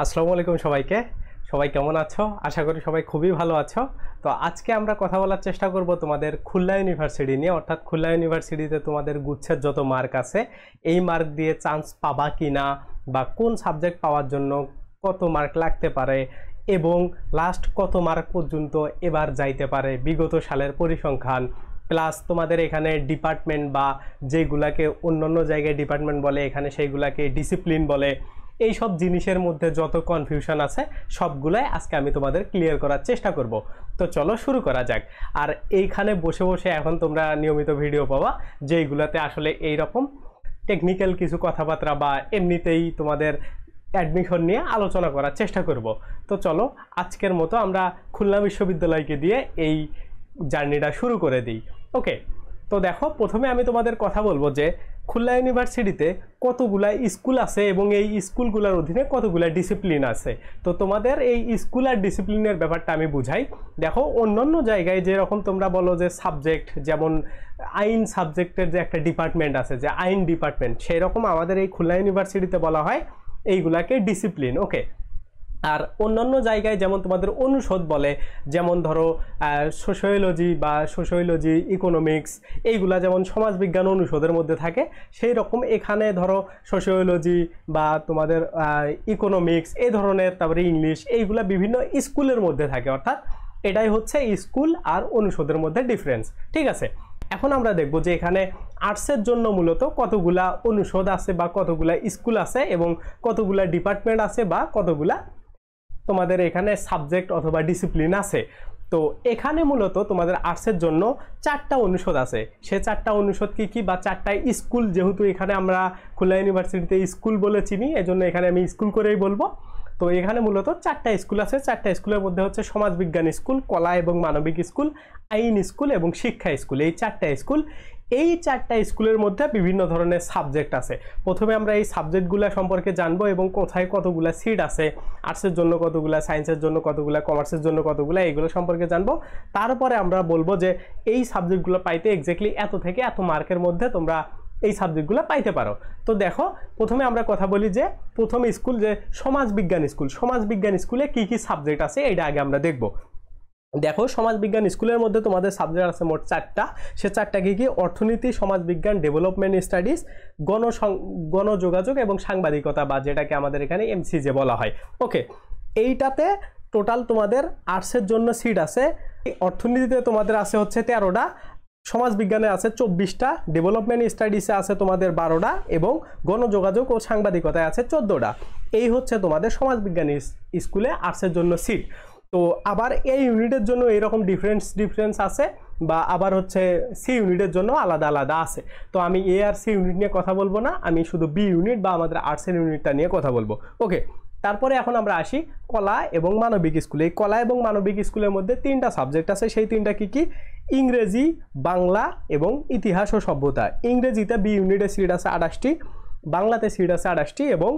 আসসালামু আলাইকুম সবাইকে সবাই কেমন আছো আশা করি সবাই খুবই ভালো আছো তো আজকে আমরা কথা বলার চেষ্টা করব তোমাদের খুলনা ইউনিভার্সিটি নিয়ে অর্থাৎ খুলনা ইউনিভার্সিটিতে তোমাদের গুচ্ছের যত মার্ক আছে এই মার্ক দিয়ে চান্স পাবা কি না বা কোন সাবজেক্ট পাওয়ার জন্য কত মার্ক লাগতে পারে এবং লাস্ট কত মার্ক পর্যন্ত এবার যাইতে পারে বিগত সালের পরিসংখ্যান প্লাস তোমাদের এখানে ডিপার্টমেন্ট বা যেগুলাকে অন্যান্য জায়গায় ডিপার্টমেন্ট বলে এখানে সেইগুলাকে ডিসিপ্লিন বলে এই সব জিনিসের মধ্যে যত কনফিউশন আছে সবগুলাই আজকে আমি তোমাদের ক্লিয়ার করার চেষ্টা করব তো চলো শুরু করা যাক আর এইখানে বসে বসে এখন তোমরা নিয়মিত ভিডিও পাওয়া যেইগুলোতে আসলে এই রকম টেকনিক্যাল কিছু কথাবার্তা বা এমনিতেই তোমাদের অ্যাডমিশন নিয়ে আলোচনা করার চেষ্টা করব তো চলো আজকের মতো আমরা খুলনা বিশ্ববিদ্যালয়কে দিয়ে এই জার্নিটা শুরু করে দিই ওকে তো দেখো প্রথমে আমি তোমাদের কথা বলবো যে খুলনা ইউনিভার্সিটিতে কতগুলা স্কুল আছে এবং এই স্কুলগুলোর অধীনে কতগুলা ডিসিপ্লিন আছে তো তোমাদের এই স্কুল আর ডিসিপ্লিনের ব্যাপারটা আমি বুঝাই দেখো অন্যান্য জায়গায় যেরকম তোমরা বলো যে সাবজেক্ট যেমন আইন সাবজেক্টের যে একটা ডিপার্টমেন্ট আছে যে আইন ডিপার্টমেন্ট সেই রকম আমাদের এই খুলনা ইউনিভার্সিটিতে বলা হয় এইগুলাকে ডিসিপ্লিন ওকে আর অন্যান্য জায়গায় যেমন তোমাদের অনুষদ বলে যেমন ধরো সোশিয়োলজি বা সোশিয়োলজি ইকোনমিক্স এইগুলা যেমন সমাজবিজ্ঞান অনুষদের মধ্যে থাকে সেই রকম এখানে ধরো সোশিয়োলজি বা তোমাদের ইকোনমিক্স এই ধরনের তারপরে ইংলিশ এইগুলা বিভিন্ন স্কুলের মধ্যে থাকে অর্থাৎ এটাই হচ্ছে স্কুল আর অনুষদের মধ্যে ডিফারেন্স ঠিক আছে এখন আমরা দেখব যে এখানে আর্টসের জন্য মূলত কতগুলা অনুষদ আছে বা কতগুলা স্কুল আছে এবং কতগুলা ডিপার্টমেন্ট আছে বা কতগুলা তোমাদের এখানে সাবজেক্ট অথবা ডিসিপ্লিন আছে তো এখানে মূলত তোমাদের আর্টসের জন্য চারটা অনুষদ আছে সে চারটা অনুষদ কি কি বা চারটা স্কুল যেহেতু এখানে আমরা খুলনা ইউনিভার্সিটিতে স্কুল বলে চিনি এজন্য এখানে আমি স্কুল করেই বলবো তো এখানে মূলত চারটা স্কুল আছে চারটা স্কুলের মধ্যে হচ্ছে সমাজবিজ্ঞান স্কুল কলা এবং মানবিক স্কুল আইন স্কুল এবং শিক্ষা স্কুল এই চারটা স্কুল এই চারটা স্কুলের মধ্যে বিভিন্ন ধরনের সাবজেক্ট আছে প্রথমে আমরা এই সাবজেক্টগুলো সম্পর্কে জানবো এবং কোথায় কতগুলো সিট আছে আর্টসের জন্য কতগুলো সায়েন্সের জন্য কতগুলো কমার্সের জন্য কতগুলো এইগুলো সম্পর্কে জানবো তারপরে আমরা বলবো যে এই সাবজেক্টগুলো পাইতে এক্স্যাক্টলি এত থেকে এত মার্কের মধ্যে তোমরা এই সাবজেক্টগুলো পাইতে পারো তো দেখো প্রথমে আমরা কথা বলি যে প্রথম স্কুল যে সমাজ বিজ্ঞান স্কুল সমাজ বিজ্ঞান স্কুলে কি কি সাবজেক্ট আছে এটা আগে আমরা দেখব দেখো সমাজবিজ্ঞান স্কুলের মধ্যে তোমাদের সাবজেক্ট আছে মোট চারটা সে চারটা কি কি অর্থনীতি সমাজবিজ্ঞান ডেভেলপমেন্ট স্টাডিজ গণ গণযোগাযোগ এবং সাংবাদিকতা বা যেটাকে আমাদের এখানে এমসিজে বলা হয় ওকে এইটাতে টোটাল তোমাদের আর্টসের জন্য সিট আছে অর্থনীতিতে তোমাদের আছে হচ্ছে তেরোটা সমাজবিজ্ঞানে আছে চব্বিশটা ডেভেলপমেন্ট স্টাডিসে আছে তোমাদের বারোটা এবং গণযোগাযোগ ও সাংবাদিকতায় আছে চোদ্দোটা এই হচ্ছে তোমাদের সমাজবিজ্ঞান স্কুলে আর্টসের জন্য সিট তো আবার এই ইউনিটের জন্য এরকম ডিফারেন্স ডিফারেন্স আছে বা আবার হচ্ছে সি ইউনিটের জন্য আলাদা আলাদা আছে তো আমি এ আর সি ইউনিট নিয়ে কথা বলবো না আমি শুধু বি ইউনিট বা আমাদের আর্টসের ইউনিটটা নিয়ে কথা বলবো ওকে তারপরে এখন আমরা আসি কলা এবং মানবিক স্কুলে এই কলা এবং মানবিক স্কুলের মধ্যে তিনটা সাবজেক্ট আছে সেই তিনটা কি কি ইংরেজি বাংলা এবং ইতিহাস ও সভ্যতা ইংরেজিতে বি ইউনিটের সিট আছে আঠাশটি বাংলাতে সিট আছে আঠাশটি এবং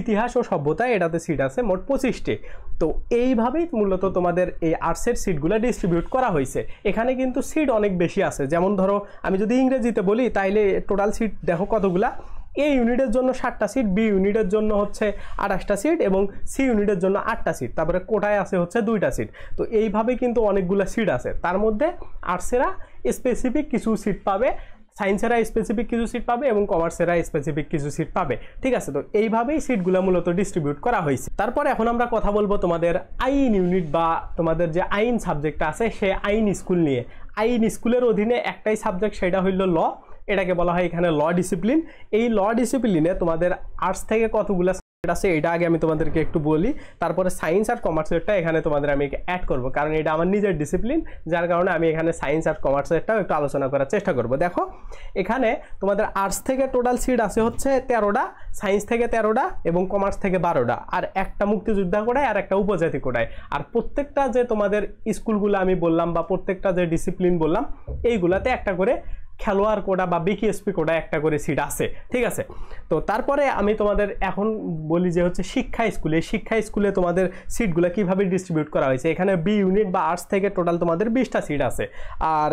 ইতিহাস ও সভ্যতা এটাতে সিট আছে মোট পঁচিশটি তো এইভাবেই মূলত তোমাদের এই আর্টসের সিটগুলো ডিস্ট্রিবিউট করা হয়েছে এখানে কিন্তু সিট অনেক বেশি আছে যেমন ধরো আমি যদি ইংরেজিতে বলি তাইলে টোটাল সিট দেখো কতগুলা এ ইউনিটের জন্য ষাটটা সিট বি ইউনিটের জন্য হচ্ছে আঠাশটা সিট এবং সি ইউনিটের জন্য আটটা সিট তারপরে কোটায় আছে হচ্ছে দুইটা সিট তো এইভাবে কিন্তু অনেকগুলো সিট আছে তার মধ্যে আর্টসেরা স্পেসিফিক কিছু সিট পাবে সায়েন্সেরা স্পেসিফিক কিছু সিট পাবে এবং কমার্সেরা স্পেসিফিক কিছু সিট পাবে ঠিক আছে তো এইভাবেই সিটগুলো মূলত ডিস্ট্রিবিউট করা হয়েছে তারপর এখন আমরা কথা বলবো তোমাদের আইন ইউনিট বা তোমাদের যে আইন সাবজেক্টটা আছে সে আইন স্কুল নিয়ে আইন স্কুলের অধীনে একটাই সাবজেক্ট সেটা হইল ল এটাকে বলা হয় এখানে ল ডিসিপ্লিন এই ল ডিসিপ্লিনে তোমাদের আর্টস থেকে কতগুলো সাবজেক্ট আছে এটা আগে আমি তোমাদেরকে একটু বলি তারপরে সায়েন্স আর কমার্সেরটা এখানে তোমাদের আমি অ্যাড করব কারণ এটা আমার নিজের ডিসিপ্লিন যার কারণে আমি এখানে সায়েন্স আর কমার্সেরটাও একটু আলোচনা করার চেষ্টা করব দেখো এখানে তোমাদের আর্টস থেকে টোটাল সিট আছে হচ্ছে তেরোটা সায়েন্স থেকে তেরোটা এবং কমার্স থেকে বারোটা আর একটা মুক্তিযোদ্ধা কোটায় আর একটা উপজাতি কোটায় আর প্রত্যেকটা যে তোমাদের স্কুলগুলো আমি বললাম বা প্রত্যেকটা যে ডিসিপ্লিন বললাম এইগুলাতে একটা করে খেলোয়াড় কোটা বা বিকেএসপি কোটা একটা করে সিট আছে ঠিক আছে তো তারপরে আমি তোমাদের এখন বলি যে হচ্ছে শিক্ষা স্কুলে শিক্ষা স্কুলে তোমাদের সিটগুলো কিভাবে ডিস্ট্রিবিউট করা হয়েছে এখানে বি ইউনিট বা আর্টস থেকে টোটাল তোমাদের বিশটা সিট আছে আর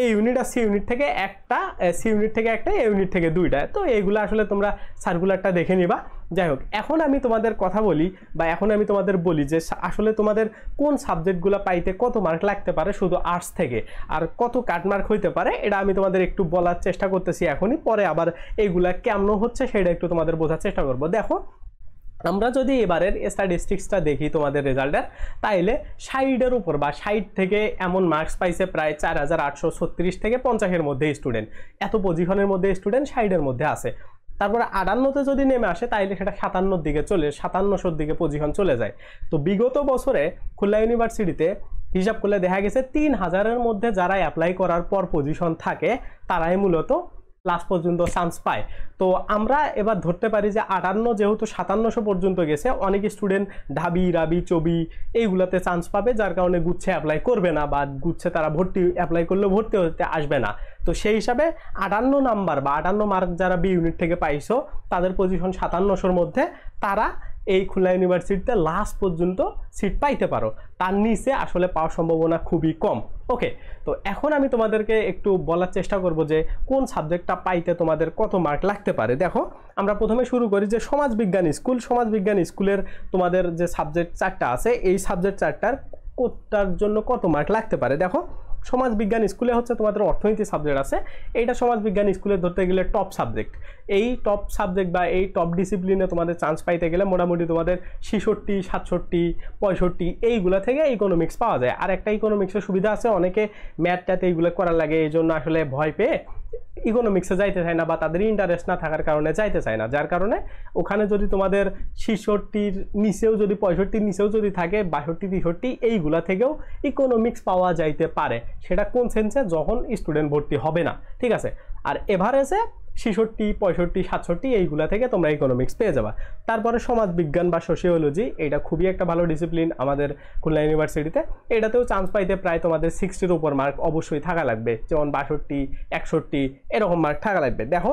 এই ইউনিট আর সি ইউনিট থেকে একটা সি ইউনিট থেকে একটা এ ইউনিট থেকে দুইটা তো এইগুলো আসলে তোমরা সার্কুলারটা দেখে নিবা যাই হোক এখন আমি তোমাদের কথা বলি বা এখন আমি তোমাদের বলি যে আসলে তোমাদের কোন সাবজেক্টগুলো পাইতে কত মার্ক লাগতে পারে শুধু আর্টস থেকে আর কত কাটমার্ক হইতে পারে এটা আমি তোমাদের একটু বলার চেষ্টা করতেছি এখনই পরে আবার এইগুলা কেমন হচ্ছে সেটা একটু তোমাদের বোঝার চেষ্টা করবো দেখো আমরা যদি এবারের স্ট্যাটিস্টিক্সটা দেখি তোমাদের রেজাল্টের তাইলে সাইডের উপর বা সাইড থেকে এমন মার্কস পাইছে প্রায় চার হাজার আটশো ছত্রিশ থেকে পঞ্চাশের মধ্যে স্টুডেন্ট এত পজিশনের মধ্যে স্টুডেন্ট সাইডের মধ্যে আছে তারপরে আটান্নতে যদি নেমে আসে তাইলে সেটা সাতান্নর দিকে চলে সাতান্নশোর দিকে পজিশন চলে যায় তো বিগত বছরে খুলনা ইউনিভার্সিটিতে হিসাব করলে দেখা গেছে তিন হাজারের মধ্যে যারা অ্যাপ্লাই করার পর পজিশন থাকে তারাই মূলত লাস্ট পর্যন্ত চান্স পায় তো আমরা এবার ধরতে পারি যে আটান্ন যেহেতু সাতান্নশো পর্যন্ত গেছে অনেক স্টুডেন্ট ঢাবি রাবি চবি এইগুলাতে চান্স পাবে যার কারণে গুচ্ছে অ্যাপ্লাই করবে না বা গুচ্ছে তারা ভর্তি অ্যাপ্লাই করলেও ভর্তি হতে আসবে না তো সেই হিসাবে আটান্ন নাম্বার বা আটান্ন মার্ক যারা বি ইউনিট থেকে পাইছো তাদের পজিশন সাতান্নশোর মধ্যে তারা এই খুলনা ইউনিভার্সিটিতে লাস্ট পর্যন্ত সিট পাইতে পারো তার নিচে আসলে পাওয়ার সম্ভাবনা খুবই কম ওকে তো এখন আমি তোমাদেরকে একটু বলার চেষ্টা করব যে কোন সাবজেক্টটা পাইতে তোমাদের কত মার্ক লাগতে পারে দেখো আমরা প্রথমে শুরু করি যে সমাজবিজ্ঞান স্কুল সমাজবিজ্ঞান স্কুলের তোমাদের যে সাবজেক্ট চারটা আছে এই সাবজেক্ট চারটার কোটার জন্য কত মার্ক লাগতে পারে দেখো সমাজবিজ্ঞান স্কুলে হচ্ছে তোমাদের অর্থনীতি সাবজেক্ট আছে এইটা সমাজবিজ্ঞান স্কুলে ধরতে গেলে টপ সাবজেক্ট এই টপ সাবজেক্ট বা এই টপ ডিসিপ্লিনে তোমাদের চান্স পাইতে গেলে মোটামুটি তোমাদের ছিষট্টি সাতষট্টি পঁয়ষট্টি এইগুলো থেকে ইকোনমিক্স পাওয়া যায় আর একটা ইকোনমিক্সের সুবিধা আছে অনেকে ম্যাথটাতে এইগুলো করার লাগে এই জন্য আসলে ভয় পেয়ে ইকোনমিক্সে যাইতে চায় না বা তাদের ইন্টারেস্ট না থাকার কারণে যাইতে চায় না যার কারণে ওখানে যদি তোমাদের ছিষট্টির নিচেও যদি পঁয়ষট্টির নিচেও যদি থাকে বাষট্টি তিষট্টি এইগুলা থেকেও ইকোনমিক্স পাওয়া যাইতে পারে সেটা কোন সেন্সে যখন স্টুডেন্ট ভর্তি হবে না ঠিক আছে আর এভারেজে ছেষট্টি পঁয়ষট্টি সাতষট্টি এইগুলা থেকে তোমরা ইকোনমিক্স পেয়ে যাবা তারপরে সমাজ বিজ্ঞান বা সোশিওলজি এটা খুবই একটা ভালো ডিসিপ্লিন আমাদের খুলনা ইউনিভার্সিটিতে এটাতেও চান্স পাইতে প্রায় তোমাদের সিক্সটির উপর মার্ক অবশ্যই থাকা লাগবে যেমন বাষট্টি একষট্টি এরকম মার্ক থাকা লাগবে দেখো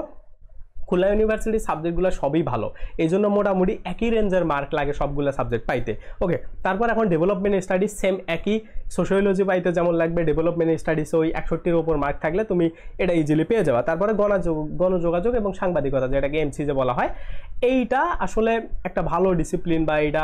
খুলনা ইউনিভার্সিটির সাবজেক্টগুলো সবই ভালো এই জন্য মোটামুটি একই রেঞ্জের মার্ক লাগে সবগুলো সাবজেক্ট পাইতে ওকে তারপর এখন ডেভেলপমেন্ট স্টাডিজ সেম একই সোশিওলজি পাইতে যেমন লাগবে ডেভেলপমেন্ট স্টাডিজ ওই একষট্টির ওপর মার্ক থাকলে তুমি এটা ইজিলি পেয়ে যাবা তারপরে গণযোগ গণযোগাযোগ এবং সাংবাদিকতা যেটাকে এমসিজে বলা হয় এইটা আসলে একটা ভালো ডিসিপ্লিন বা এটা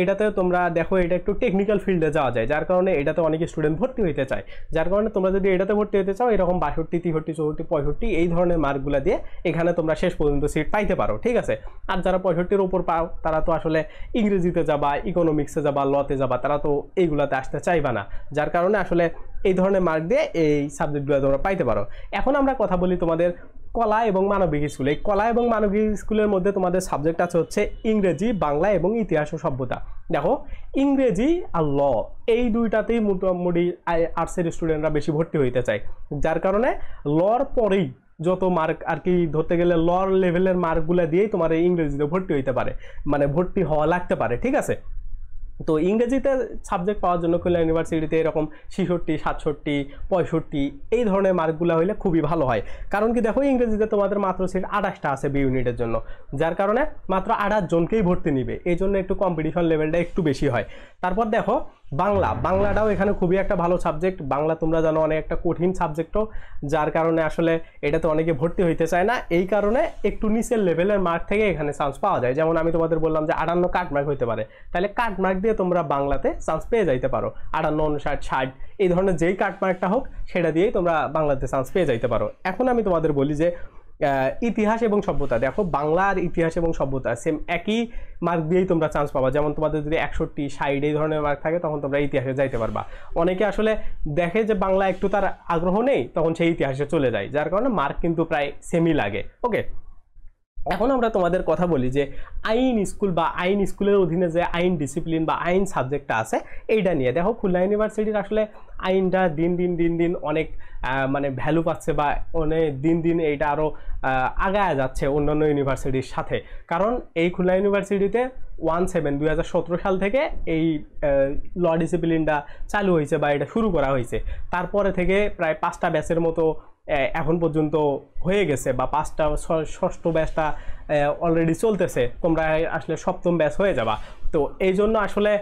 এটাতে তোমরা দেখো এটা একটু টেকনিক্যাল ফিল্ডে যাওয়া যায় যার কারণে এটাতে অনেক স্টুডেন্ট ভর্তি হইতে চায় যার কারণে তোমরা যদি এটাতে ভর্তি হতে চাও এরকম বাষট্টি তিহট্টি চৌষট্টি পঁয়ষট্টি এই ধরনের মার্কগুলো দিয়ে এখানে তোমরা শেষ পর্যন্ত সিট পাইতে পারো ঠিক আছে আর যারা পঁয়ষট্টির ওপর পাও তারা তো আসলে ইংরেজিতে যাবা ইকোনমিক্সে যাবা লতে যাবা তারা তো এইগুলাতে আসতে চাইবা না যার কারণে আসলে এই ধরনের মার্ক দিয়ে এই সাবজেক্টগুলো তোমরা পাইতে পারো এখন আমরা কথা বলি তোমাদের কলা এবং মানবিক স্কুলে এই কলা এবং মানবিক স্কুলের মধ্যে তোমাদের সাবজেক্ট আছে হচ্ছে ইংরেজি বাংলা এবং ইতিহাস ও সভ্যতা দেখো ইংরেজি আর ল এই দুইটাতেই মোটামুটি আর্টসের স্টুডেন্টরা বেশি ভর্তি হইতে চায় যার কারণে লর পরেই যত মার্ক আর কি ধরতে গেলে লর লেভেলের মার্কগুলো দিয়েই তোমার ইংরেজিতে ভর্তি হইতে পারে মানে ভর্তি হওয়া লাগতে পারে ঠিক আছে তো ইংরেজিতে সাবজেক্ট পাওয়ার জন্য খুলনা ইউনিভার্সিটিতে এরকম ছিষট্টি সাতষট্টি পঁয়ষট্টি এই ধরনের মার্কগুলো হইলে খুবই ভালো হয় কারণ কি দেখো ইংরেজিতে তোমাদের মাত্র সিট আঠাশটা আছে বি ইউনিটের জন্য যার কারণে মাত্র আঠাশ জনকেই ভর্তি নিবে এই জন্য একটু কম্পিটিশন লেভেলটা একটু বেশি হয় তারপর দেখো বাংলা বাংলাটাও এখানে খুবই একটা ভালো সাবজেক্ট বাংলা তোমরা জানো অনেক একটা কঠিন সাবজেক্টও যার কারণে আসলে এটাতে অনেকে ভর্তি হইতে চায় না এই কারণে একটু নিচের লেভেলের মার্ক থেকে এখানে চান্স পাওয়া যায় যেমন আমি তোমাদের বললাম যে আটান্ন কাট মার্ক হইতে পারে তাহলে কাট মার্ক দিয়ে তোমরা বাংলাতে চান্স পেয়ে যাইতে পারো আটান্ন উনষাট ষাট এই ধরনের যেই কাট মার্কটা হোক সেটা দিয়েই তোমরা বাংলাতে চান্স পেয়ে যাইতে পারো এখন আমি তোমাদের বলি যে ইতিহাস এবং সভ্যতা দেখো বাংলার ইতিহাস এবং সভ্যতা সেম একই মার্ক দিয়েই তোমরা চান্স পাবা যেমন তোমাদের যদি একষট্টি সাইড এই ধরনের মার্ক থাকে তখন তোমরা ইতিহাসে যাইতে পারবা অনেকে আসলে দেখে যে বাংলা একটু তার আগ্রহ নেই তখন সেই ইতিহাসে চলে যায় যার কারণে মার্ক কিন্তু প্রায় সেমই লাগে ওকে এখন আমরা তোমাদের কথা বলি যে আইন স্কুল বা আইন স্কুলের অধীনে যে আইন ডিসিপ্লিন বা আইন সাবজেক্টটা আছে এইটা নিয়ে দেখো খুলনা ইউনিভার্সিটির আসলে আইনটা দিন দিন দিন দিন অনেক মানে ভ্যালু পাচ্ছে বা অনেক দিন দিন এইটা আরও আগায় যাচ্ছে অন্যান্য ইউনিভার্সিটির সাথে কারণ এই খুলনা ইউনিভার্সিটিতে ওয়ান সেভেন দুই সাল থেকে এই ল ডিসিপ্লিনটা চালু হয়েছে বা এটা শুরু করা হয়েছে তারপরে থেকে প্রায় পাঁচটা ব্যাচের মতো এখন পর্যন্ত হয়ে গেছে বা পাঁচটা ষষ্ঠ ব্যাচটা অলরেডি চলতেছে তোমরা আসলে সপ্তম ব্যাচ হয়ে যাবা তো এই জন্য আসলে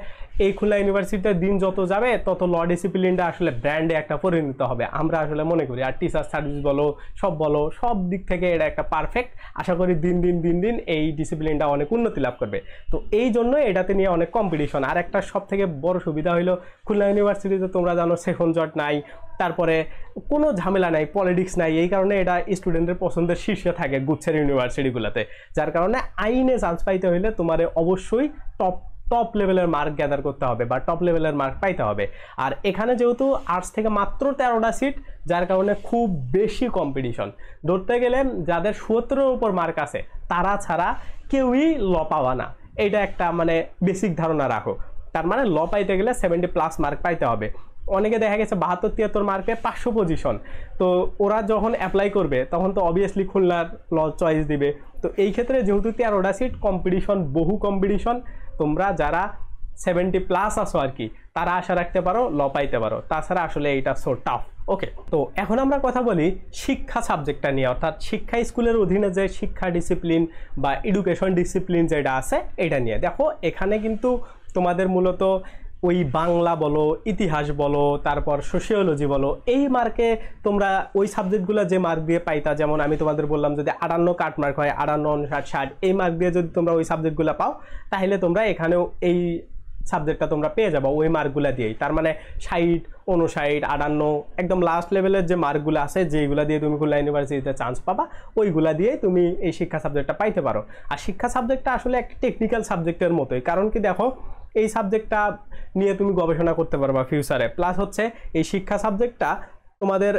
এই খুলনা ইউনিভার্সিটিতে দিন যত যাবে তত ল ডিসিপ্লিনটা আসলে ব্র্যান্ডে একটা পরিণত হবে আমরা আসলে মনে করি আর টিচার সার্ভিস বলো সব বলো সব দিক থেকে এটা একটা পারফেক্ট আশা করি দিন দিন দিন দিন এই ডিসিপ্লিনটা অনেক উন্নতি লাভ করবে তো এই জন্য এটাতে নিয়ে অনেক কম্পিটিশন আর একটা সব থেকে বড় সুবিধা হলো খুলনা ইউনিভার্সিটিতে তোমরা জানো সেখন জট নাই তারপরে কোনো ঝামেলা নাই পলিটিক্স নাই এই কারণে এটা স্টুডেন্টদের পছন্দের শীর্ষে থাকে গুচ্ছের ইউনিভার্সিটিগুলোতে যার কারণে আইনে চান্স পাইতে হইলে তোমার অবশ্যই টপ টপ লেভেলের মার্ক গ্যাদার করতে হবে বা টপ লেভেলের মার্ক পাইতে হবে আর এখানে যেহেতু আর্টস থেকে মাত্র তেরোটা সিট যার কারণে খুব বেশি কম্পিটিশন ধরতে গেলে যাদের সত্তরের উপর মার্ক আছে তারা ছাড়া কেউই ল পাওয়া না এটা একটা মানে বেসিক ধারণা রাখো তার মানে ল পাইতে গেলে সেভেন্টি প্লাস মার্ক পাইতে হবে অনেকে দেখা গেছে বাহাত্তর তিয়াত্তর মার্কে পাঁচশো পজিশন তো ওরা যখন অ্যাপ্লাই করবে তখন তো অবভিয়াসলি খুলনার ল চয়েস দিবে তো এই ক্ষেত্রে যেহেতু তেরোটা সিট কম্পিটিশন বহু কম্পিটিশন তোমরা যারা সেভেন্টি প্লাস আসো আর কি তারা আশা রাখতে পারো ল পাইতে পারো তাছাড়া আসলে এইটা সো টাফ ওকে তো এখন আমরা কথা বলি শিক্ষা সাবজেক্টটা নিয়ে অর্থাৎ শিক্ষা স্কুলের অধীনে যে শিক্ষা ডিসিপ্লিন বা এডুকেশন ডিসিপ্লিন যেটা আছে এটা নিয়ে দেখো এখানে কিন্তু তোমাদের মূলত ওই বাংলা বলো ইতিহাস বলো তারপর সোশিওলজি বলো এই মার্কে তোমরা ওই সাবজেক্টগুলো যে মার্ক দিয়ে পাইতা যেমন আমি তোমাদের বললাম যদি আটান্ন কাট মার্ক হয় আটান্ন উনষাট ষাট এই মার্ক দিয়ে যদি তোমরা ওই সাবজেক্টগুলো পাও তাহলে তোমরা এখানেও এই সাবজেক্টটা তোমরা পেয়ে যাবো ওই মার্কগুলো দিয়েই তার মানে ষাট অনুষাট আটান্ন একদম লাস্ট লেভেলের যে মার্কগুলো আছে যেগুলো দিয়ে তুমি খুলনা ইউনিভার্সিটিতে চান্স পাবা ওইগুলো দিয়ে তুমি এই শিক্ষা সাবজেক্টটা পাইতে পারো আর শিক্ষা সাবজেক্টটা আসলে একটা টেকনিক্যাল সাবজেক্টের মতোই কারণ কি দেখো এই সাবজেক্টটা নিয়ে তুমি গবেষণা করতে পারবা ফিউচারে প্লাস হচ্ছে এই শিক্ষা সাবজেক্টটা তোমাদের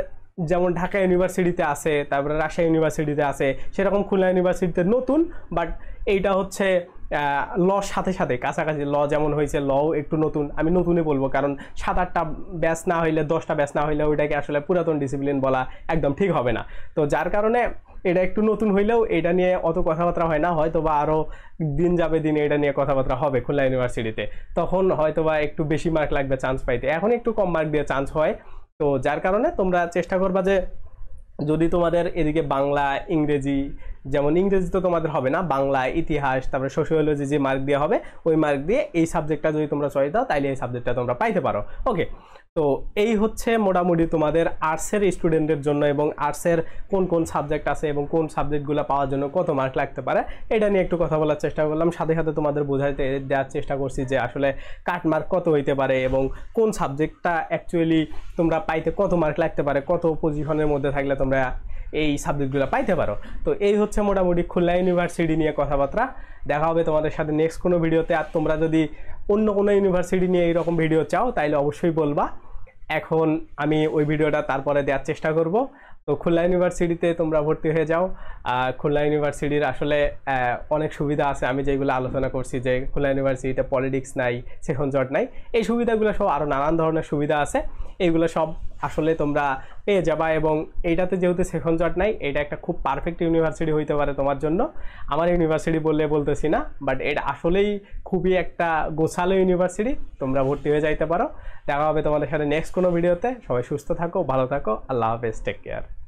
যেমন ঢাকা ইউনিভার্সিটিতে আছে তারপরে রাশিয়া ইউনিভার্সিটিতে আছে সেরকম খুলনা ইউনিভার্সিটিতে নতুন বাট এইটা হচ্ছে ল সাথে সাথে কাছাকাছি ল যেমন হয়েছে লও একটু নতুন আমি নতুনই বলবো কারণ সাত আটটা ব্যাচ না হইলে দশটা ব্যাচ না হইলে ওইটাকে আসলে পুরাতন ডিসিপ্লিন বলা একদম ঠিক হবে না তো যার কারণে এটা একটু নতুন হইলেও এটা নিয়ে অত কথাবার্তা হয় না হয়তো বা আরও দিন যাবে দিন এটা নিয়ে কথাবার্তা হবে খুলনা ইউনিভার্সিটিতে তখন হয়তো বা একটু বেশি মার্ক লাগবে চান্স পাইতে এখন একটু কম মার্ক দিয়ে চান্স হয় তো যার কারণে তোমরা চেষ্টা করবা যে যদি তোমাদের এদিকে বাংলা ইংরেজি যেমন ইংরেজি তো তোমাদের হবে না বাংলা ইতিহাস তারপরে সোশিওলজি যে মার্ক দিয়ে হবে ওই মার্ক দিয়ে এই সাবজেক্টটা যদি তোমরা চয়েস দাও তাহলে এই সাবজেক্টটা তোমরা পাইতে পারো ওকে তো এই হচ্ছে মোটামুটি তোমাদের আর্টসের স্টুডেন্টের জন্য এবং আর্টসের কোন কোন সাবজেক্ট আছে এবং কোন সাবজেক্টগুলো পাওয়ার জন্য কত মার্ক লাগতে পারে এটা নিয়ে একটু কথা বলার চেষ্টা করলাম সাথে সাথে তোমাদের বোঝাইতে দেওয়ার চেষ্টা করছি যে আসলে কাট মার্ক কত হইতে পারে এবং কোন সাবজেক্টটা অ্যাকচুয়ালি তোমরা পাইতে কত মার্ক লাগতে পারে কত পজিশনের মধ্যে থাকলে তোমরা এই সাবজেক্টগুলো পাইতে পারো তো এই হচ্ছে মোটামুটি খুলনা ইউনিভার্সিটি নিয়ে কথাবার্তা দেখা হবে তোমাদের সাথে নেক্সট কোনো ভিডিওতে আর তোমরা যদি অন্য কোনো ইউনিভার্সিটি নিয়ে এইরকম ভিডিও চাও তাহলে অবশ্যই বলবা এখন আমি ওই ভিডিওটা তারপরে দেওয়ার চেষ্টা করব তো খুলনা ইউনিভার্সিটিতে তোমরা ভর্তি হয়ে যাও খুলনা ইউনিভার্সিটির আসলে অনেক সুবিধা আছে আমি যেগুলো আলোচনা করছি যে খুলনা ইউনিভার্সিটিতে পলিটিক্স নাই সেখন জট নাই এই সুবিধাগুলো সব আরও নানান ধরনের সুবিধা আছে এইগুলো সব আসলে তোমরা পেয়ে যাবা এবং এইটাতে যেহেতু সেকেন্ড জট নাই এটা একটা খুব পারফেক্ট ইউনিভার্সিটি হইতে পারে তোমার জন্য আমার ইউনিভার্সিটি বললে বলতেছি না বাট এটা আসলেই খুবই একটা গোছালো ইউনিভার্সিটি তোমরা ভর্তি হয়ে যাইতে পারো দেখা হবে তোমাদের সাথে নেক্সট কোনো ভিডিওতে সবাই সুস্থ থাকো ভালো থাকো আল্লাহ হাফেজ টেক কেয়ার